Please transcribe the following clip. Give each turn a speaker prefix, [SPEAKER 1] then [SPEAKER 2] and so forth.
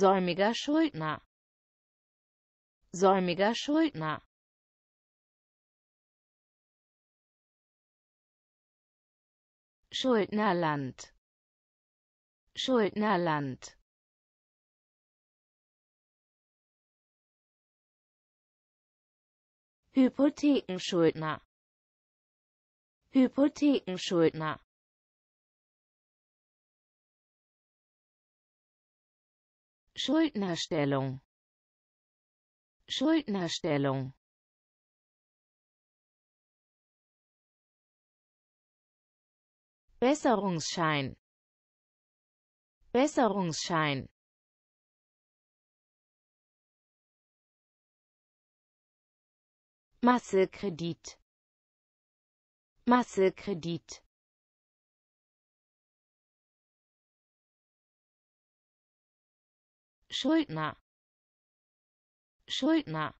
[SPEAKER 1] säumiger Schuldner, säumiger Schuldner. Schuldnerland, Schuldnerland. Hypothekenschuldner, Hypothekenschuldner. Schuldnerstellung Schuldnerstellung Besserungsschein Besserungsschein Massekredit Massekredit Schuldner Schuldner